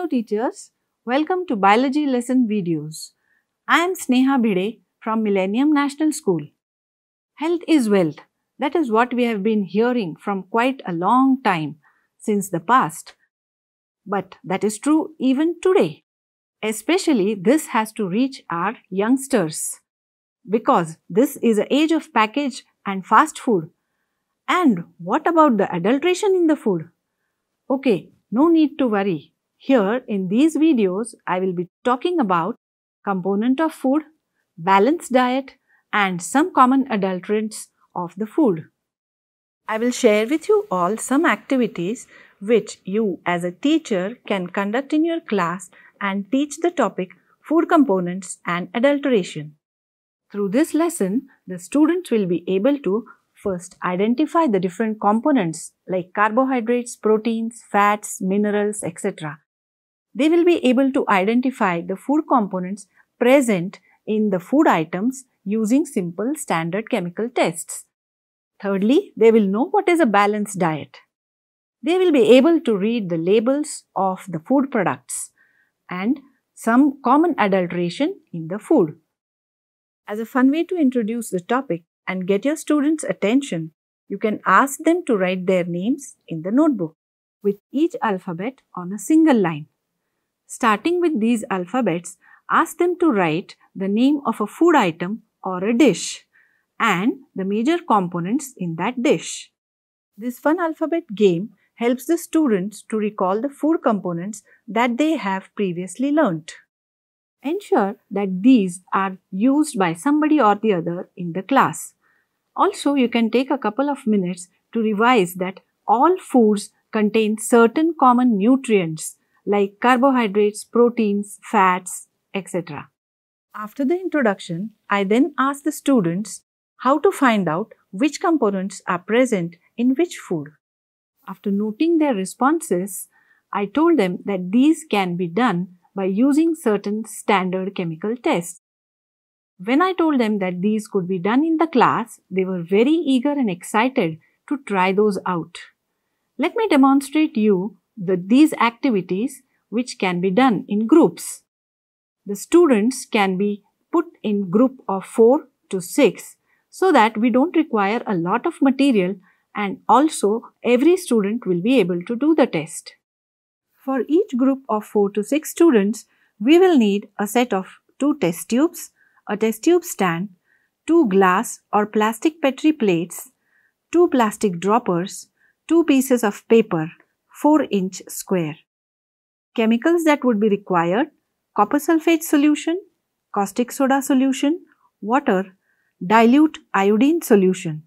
Hello teachers, welcome to biology lesson videos. I am Sneha Bhide from Millennium National School. Health is wealth. That is what we have been hearing from quite a long time since the past. But that is true even today. Especially this has to reach our youngsters. Because this is an age of package and fast food. And what about the adulteration in the food? Okay, no need to worry here in these videos, I will be talking about component of food, balanced diet and some common adulterants of the food. I will share with you all some activities which you as a teacher can conduct in your class and teach the topic food components and adulteration. Through this lesson, the students will be able to first identify the different components like carbohydrates, proteins, fats, minerals, etc. They will be able to identify the food components present in the food items using simple standard chemical tests. Thirdly, they will know what is a balanced diet. They will be able to read the labels of the food products and some common adulteration in the food. As a fun way to introduce the topic and get your students' attention, you can ask them to write their names in the notebook with each alphabet on a single line. Starting with these alphabets, ask them to write the name of a food item or a dish and the major components in that dish. This fun alphabet game helps the students to recall the food components that they have previously learnt. Ensure that these are used by somebody or the other in the class. Also, you can take a couple of minutes to revise that all foods contain certain common nutrients like carbohydrates, proteins, fats, etc. After the introduction, I then asked the students how to find out which components are present in which food. After noting their responses, I told them that these can be done by using certain standard chemical tests. When I told them that these could be done in the class, they were very eager and excited to try those out. Let me demonstrate you the, these activities which can be done in groups. The students can be put in group of 4 to 6 so that we don't require a lot of material and also every student will be able to do the test. For each group of 4 to 6 students, we will need a set of 2 test tubes, a test tube stand, 2 glass or plastic petri plates, 2 plastic droppers, 2 pieces of paper, 4 inch square. Chemicals that would be required copper sulfate solution, caustic soda solution, water, dilute iodine solution.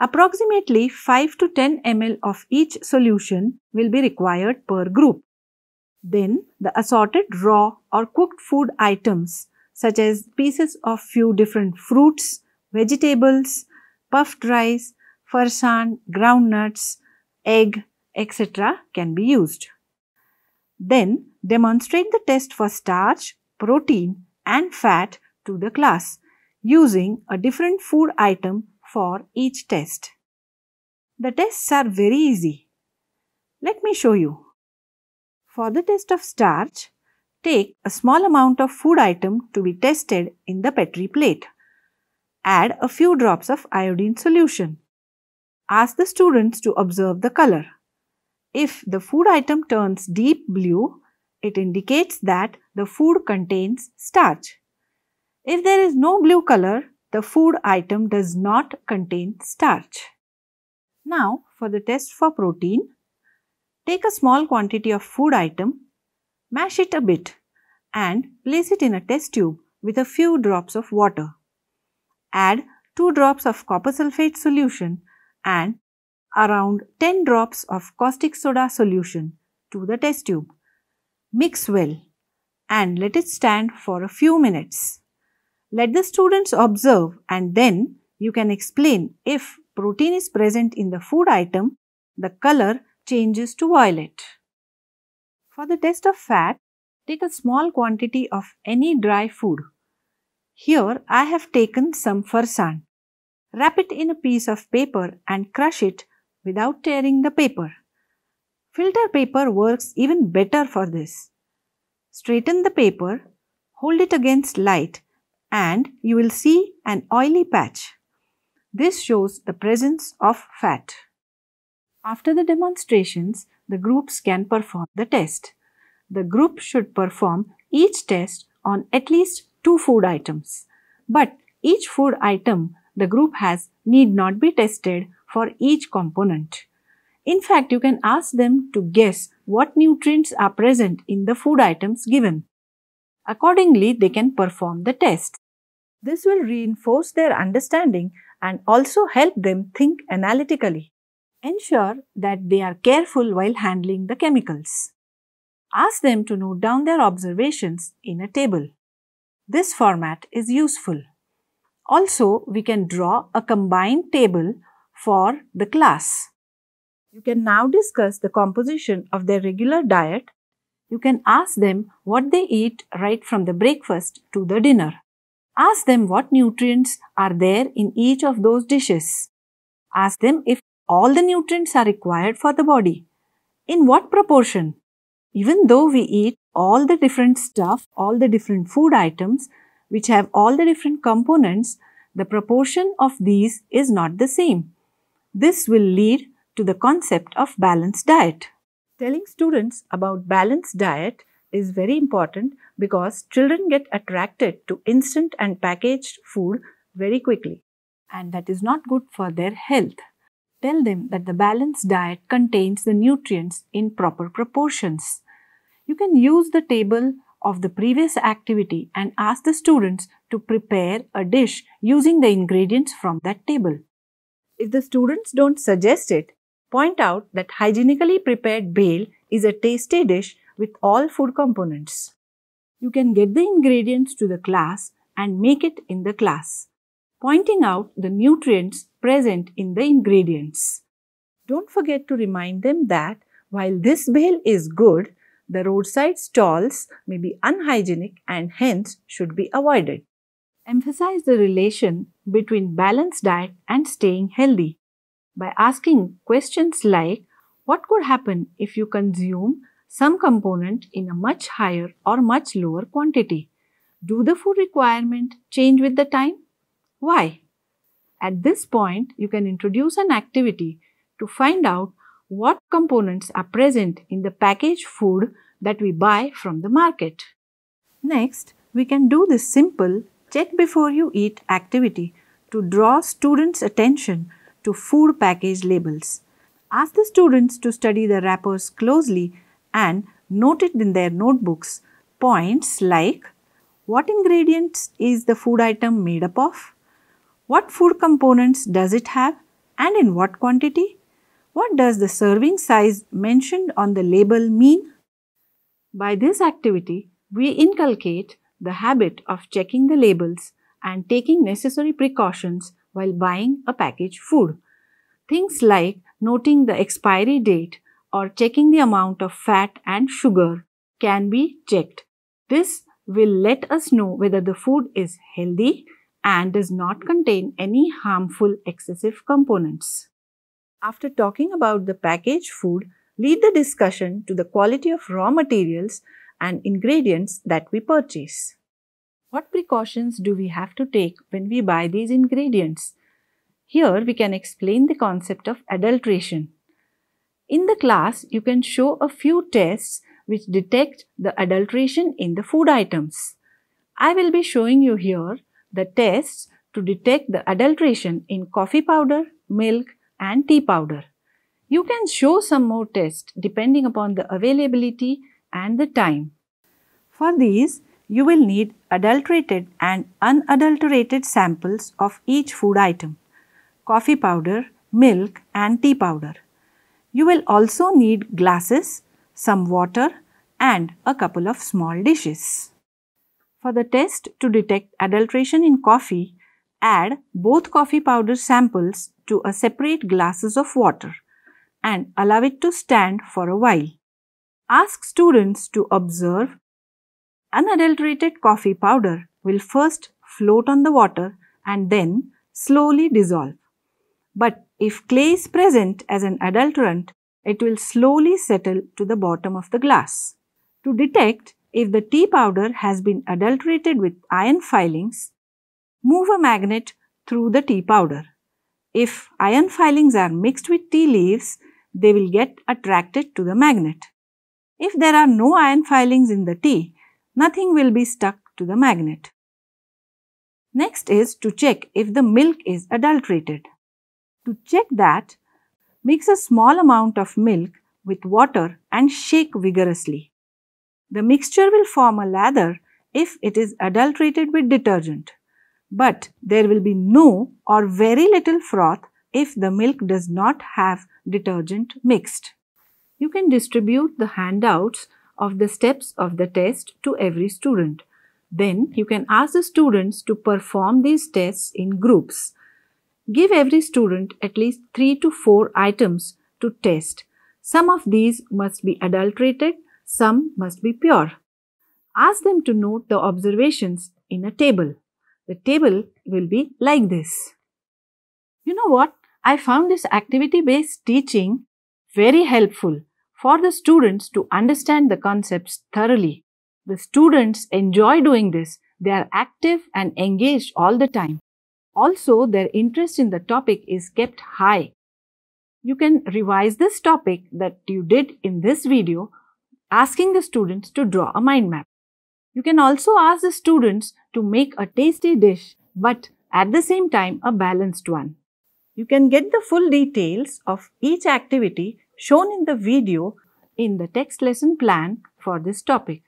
Approximately 5 to 10 ml of each solution will be required per group. Then the assorted raw or cooked food items such as pieces of few different fruits, vegetables, puffed rice, farsan, nuts, egg, etc. can be used. Then demonstrate the test for starch, protein and fat to the class using a different food item for each test. The tests are very easy. Let me show you. For the test of starch, take a small amount of food item to be tested in the Petri plate. Add a few drops of iodine solution. Ask the students to observe the color. If the food item turns deep blue, it indicates that the food contains starch. If there is no blue color, the food item does not contain starch. Now for the test for protein, take a small quantity of food item, mash it a bit and place it in a test tube with a few drops of water. Add 2 drops of copper sulfate solution and around 10 drops of caustic soda solution to the test tube. Mix well and let it stand for a few minutes. Let the students observe and then you can explain if protein is present in the food item, the color changes to violet. For the test of fat, take a small quantity of any dry food. Here I have taken some farsan. Wrap it in a piece of paper and crush it without tearing the paper. Filter paper works even better for this. Straighten the paper, hold it against light and you will see an oily patch. This shows the presence of fat. After the demonstrations, the groups can perform the test. The group should perform each test on at least two food items. But each food item the group has need not be tested for each component. In fact, you can ask them to guess what nutrients are present in the food items given. Accordingly, they can perform the test. This will reinforce their understanding and also help them think analytically. Ensure that they are careful while handling the chemicals. Ask them to note down their observations in a table. This format is useful. Also, we can draw a combined table for the class. You can now discuss the composition of their regular diet. You can ask them what they eat right from the breakfast to the dinner. Ask them what nutrients are there in each of those dishes. Ask them if all the nutrients are required for the body. In what proportion? Even though we eat all the different stuff, all the different food items, which have all the different components, the proportion of these is not the same. This will lead to the concept of balanced diet. Telling students about balanced diet is very important because children get attracted to instant and packaged food very quickly and that is not good for their health. Tell them that the balanced diet contains the nutrients in proper proportions. You can use the table of the previous activity and ask the students to prepare a dish using the ingredients from that table. If the students don't suggest it, point out that hygienically prepared bale is a tasty dish with all food components. You can get the ingredients to the class and make it in the class, pointing out the nutrients present in the ingredients. Don't forget to remind them that while this bale is good, the roadside stalls may be unhygienic and hence should be avoided. Emphasize the relation between balanced diet and staying healthy by asking questions like what could happen if you consume some component in a much higher or much lower quantity? Do the food requirement change with the time? Why? At this point, you can introduce an activity to find out what components are present in the packaged food that we buy from the market. Next, we can do this simple check before you eat activity to draw students' attention to food package labels. Ask the students to study the wrappers closely and note it in their notebooks. Points like what ingredients is the food item made up of? What food components does it have and in what quantity? What does the serving size mentioned on the label mean? By this activity, we inculcate the habit of checking the labels and taking necessary precautions while buying a packaged food. Things like noting the expiry date or checking the amount of fat and sugar can be checked. This will let us know whether the food is healthy and does not contain any harmful excessive components. After talking about the packaged food, lead the discussion to the quality of raw materials and ingredients that we purchase. What precautions do we have to take when we buy these ingredients? Here we can explain the concept of adulteration. In the class, you can show a few tests which detect the adulteration in the food items. I will be showing you here the tests to detect the adulteration in coffee powder, milk and tea powder. You can show some more tests depending upon the availability and the time. For these, you will need adulterated and unadulterated samples of each food item, coffee powder, milk and tea powder. You will also need glasses, some water and a couple of small dishes. For the test to detect adulteration in coffee, add both coffee powder samples to a separate glasses of water and allow it to stand for a while ask students to observe unadulterated coffee powder will first float on the water and then slowly dissolve. But if clay is present as an adulterant, it will slowly settle to the bottom of the glass. To detect if the tea powder has been adulterated with iron filings, move a magnet through the tea powder. If iron filings are mixed with tea leaves, they will get attracted to the magnet. If there are no iron filings in the tea, nothing will be stuck to the magnet. Next is to check if the milk is adulterated. To check that, mix a small amount of milk with water and shake vigorously. The mixture will form a lather if it is adulterated with detergent, but there will be no or very little froth if the milk does not have detergent mixed you can distribute the handouts of the steps of the test to every student. Then you can ask the students to perform these tests in groups. Give every student at least 3 to 4 items to test. Some of these must be adulterated, some must be pure. Ask them to note the observations in a table. The table will be like this. You know what? I found this activity-based teaching very helpful for the students to understand the concepts thoroughly. The students enjoy doing this. They are active and engaged all the time. Also, their interest in the topic is kept high. You can revise this topic that you did in this video asking the students to draw a mind map. You can also ask the students to make a tasty dish but at the same time a balanced one. You can get the full details of each activity shown in the video in the text lesson plan for this topic.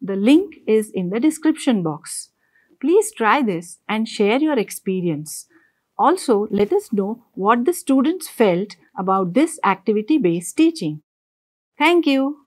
The link is in the description box. Please try this and share your experience. Also, let us know what the students felt about this activity-based teaching. Thank you.